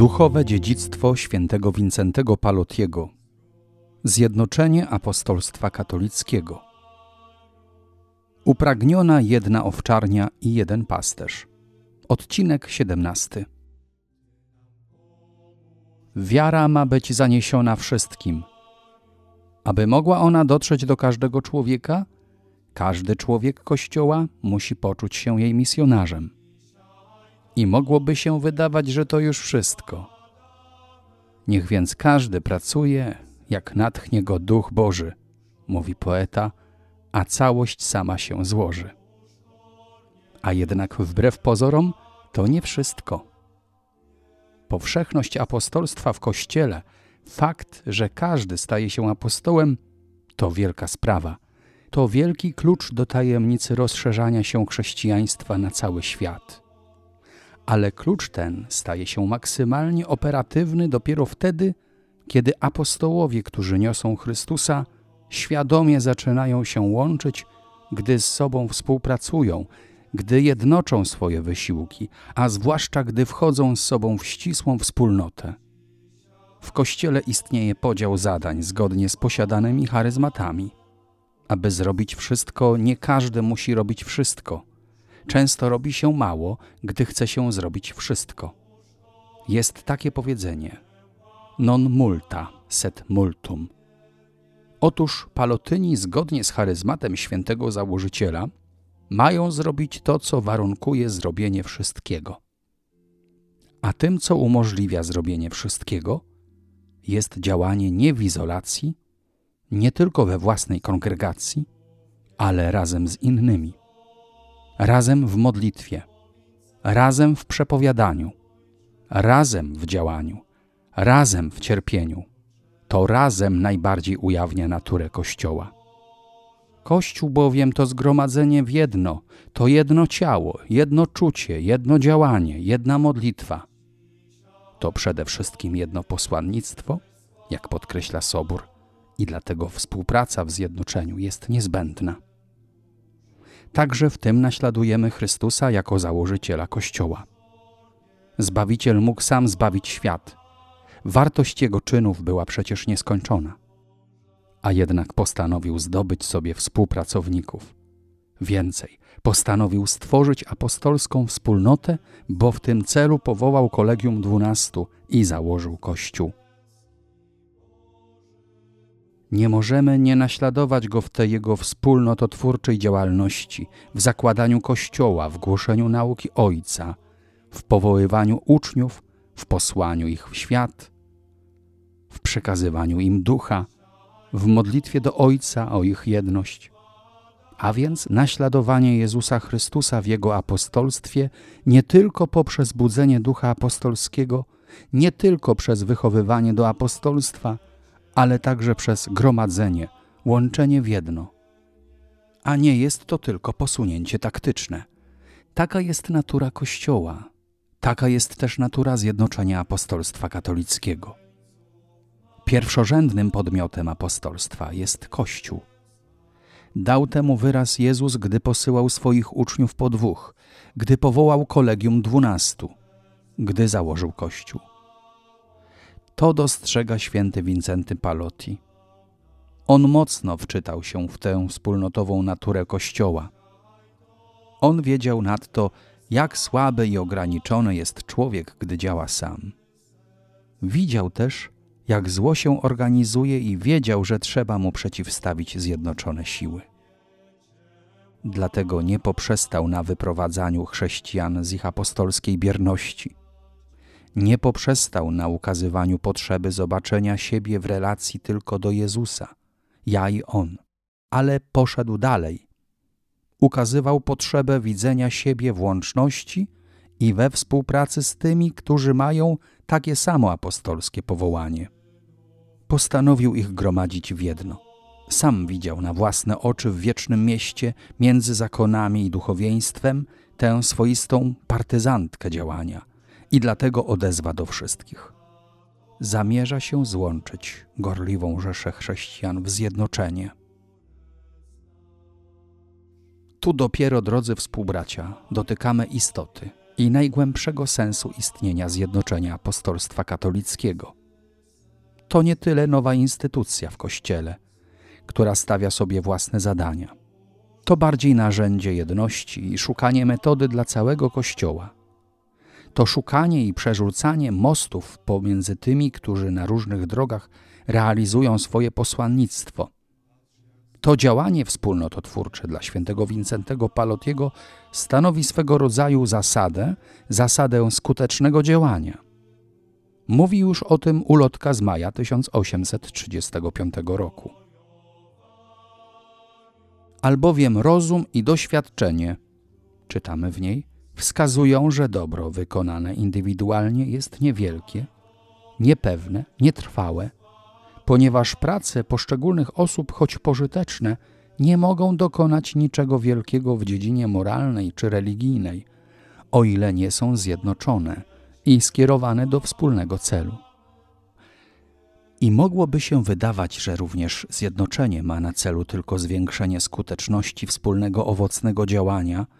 Duchowe dziedzictwo świętego Wincentego Palotiego Zjednoczenie apostolstwa katolickiego Upragniona jedna owczarnia i jeden pasterz Odcinek 17 Wiara ma być zaniesiona wszystkim. Aby mogła ona dotrzeć do każdego człowieka, każdy człowiek Kościoła musi poczuć się jej misjonarzem i mogłoby się wydawać, że to już wszystko. Niech więc każdy pracuje, jak natchnie go Duch Boży, mówi poeta, a całość sama się złoży. A jednak wbrew pozorom to nie wszystko. Powszechność apostolstwa w Kościele, fakt, że każdy staje się apostołem, to wielka sprawa. To wielki klucz do tajemnicy rozszerzania się chrześcijaństwa na cały świat ale klucz ten staje się maksymalnie operatywny dopiero wtedy, kiedy apostołowie, którzy niosą Chrystusa, świadomie zaczynają się łączyć, gdy z sobą współpracują, gdy jednoczą swoje wysiłki, a zwłaszcza gdy wchodzą z sobą w ścisłą wspólnotę. W Kościele istnieje podział zadań zgodnie z posiadanymi charyzmatami. Aby zrobić wszystko, nie każdy musi robić wszystko – Często robi się mało, gdy chce się zrobić wszystko. Jest takie powiedzenie: non multa set multum. Otóż Palotyni, zgodnie z charyzmatem świętego założyciela, mają zrobić to, co warunkuje zrobienie wszystkiego. A tym, co umożliwia zrobienie wszystkiego, jest działanie nie w izolacji, nie tylko we własnej kongregacji, ale razem z innymi razem w modlitwie, razem w przepowiadaniu, razem w działaniu, razem w cierpieniu. To razem najbardziej ujawnia naturę Kościoła. Kościół bowiem to zgromadzenie w jedno, to jedno ciało, jedno czucie, jedno działanie, jedna modlitwa. To przede wszystkim jedno posłannictwo, jak podkreśla Sobór, i dlatego współpraca w zjednoczeniu jest niezbędna. Także w tym naśladujemy Chrystusa jako założyciela Kościoła. Zbawiciel mógł sam zbawić świat. Wartość jego czynów była przecież nieskończona. A jednak postanowił zdobyć sobie współpracowników. Więcej, postanowił stworzyć apostolską wspólnotę, bo w tym celu powołał kolegium dwunastu i założył Kościół. Nie możemy nie naśladować go w tej jego wspólnototwórczej działalności, w zakładaniu kościoła, w głoszeniu nauki Ojca, w powoływaniu uczniów, w posłaniu ich w świat, w przekazywaniu im ducha, w modlitwie do Ojca o ich jedność. A więc naśladowanie Jezusa Chrystusa w Jego apostolstwie nie tylko poprzez budzenie ducha apostolskiego, nie tylko przez wychowywanie do apostolstwa – ale także przez gromadzenie, łączenie w jedno. A nie jest to tylko posunięcie taktyczne. Taka jest natura Kościoła, taka jest też natura zjednoczenia apostolstwa katolickiego. Pierwszorzędnym podmiotem apostolstwa jest Kościół. Dał temu wyraz Jezus, gdy posyłał swoich uczniów po dwóch, gdy powołał kolegium dwunastu, gdy założył Kościół. To dostrzega święty Wincenty Palotti. On mocno wczytał się w tę wspólnotową naturę Kościoła. On wiedział nadto, jak słaby i ograniczony jest człowiek, gdy działa sam. Widział też, jak zło się organizuje i wiedział, że trzeba mu przeciwstawić zjednoczone siły. Dlatego nie poprzestał na wyprowadzaniu chrześcijan z ich apostolskiej bierności nie poprzestał na ukazywaniu potrzeby zobaczenia siebie w relacji tylko do Jezusa, ja i On, ale poszedł dalej. Ukazywał potrzebę widzenia siebie w łączności i we współpracy z tymi, którzy mają takie samo apostolskie powołanie. Postanowił ich gromadzić w jedno. Sam widział na własne oczy w wiecznym mieście między zakonami i duchowieństwem tę swoistą partyzantkę działania – i dlatego odezwa do wszystkich. Zamierza się złączyć gorliwą rzeszę chrześcijan w zjednoczenie. Tu dopiero, drodzy współbracia, dotykamy istoty i najgłębszego sensu istnienia zjednoczenia apostolstwa katolickiego. To nie tyle nowa instytucja w Kościele, która stawia sobie własne zadania. To bardziej narzędzie jedności i szukanie metody dla całego Kościoła – to szukanie i przerzucanie mostów pomiędzy tymi, którzy na różnych drogach realizują swoje posłannictwo. To działanie wspólnototwórcze dla świętego Wincentego Palotiego stanowi swego rodzaju zasadę, zasadę skutecznego działania. Mówi już o tym ulotka z maja 1835 roku. Albowiem rozum i doświadczenie, czytamy w niej, wskazują, że dobro wykonane indywidualnie jest niewielkie, niepewne, nietrwałe, ponieważ prace poszczególnych osób, choć pożyteczne, nie mogą dokonać niczego wielkiego w dziedzinie moralnej czy religijnej, o ile nie są zjednoczone i skierowane do wspólnego celu. I mogłoby się wydawać, że również zjednoczenie ma na celu tylko zwiększenie skuteczności wspólnego owocnego działania –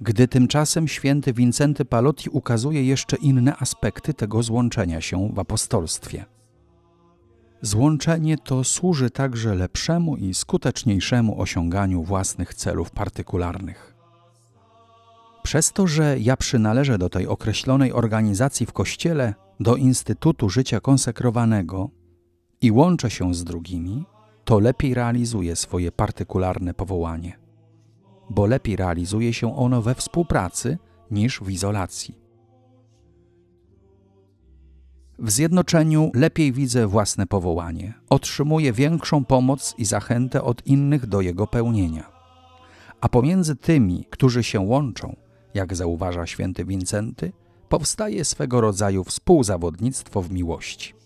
gdy tymczasem święty Wincenty Palotti ukazuje jeszcze inne aspekty tego złączenia się w apostolstwie. Złączenie to służy także lepszemu i skuteczniejszemu osiąganiu własnych celów partykularnych. Przez to, że ja przynależę do tej określonej organizacji w Kościele, do Instytutu Życia Konsekrowanego i łączę się z drugimi, to lepiej realizuję swoje partykularne powołanie bo lepiej realizuje się ono we współpracy niż w izolacji. W zjednoczeniu lepiej widzę własne powołanie, otrzymuję większą pomoc i zachętę od innych do jego pełnienia. A pomiędzy tymi, którzy się łączą, jak zauważa święty Wincenty, powstaje swego rodzaju współzawodnictwo w miłości.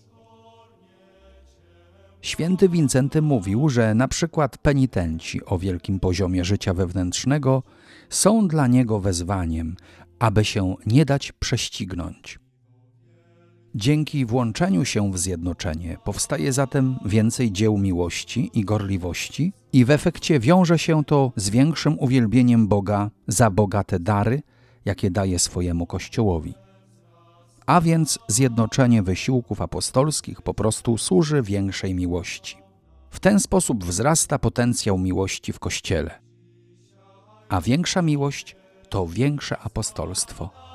Święty Wincenty mówił, że na przykład penitenci o wielkim poziomie życia wewnętrznego są dla niego wezwaniem, aby się nie dać prześcignąć. Dzięki włączeniu się w zjednoczenie powstaje zatem więcej dzieł miłości i gorliwości, i w efekcie wiąże się to z większym uwielbieniem Boga za bogate dary, jakie daje swojemu Kościołowi a więc zjednoczenie wysiłków apostolskich po prostu służy większej miłości. W ten sposób wzrasta potencjał miłości w Kościele. A większa miłość to większe apostolstwo.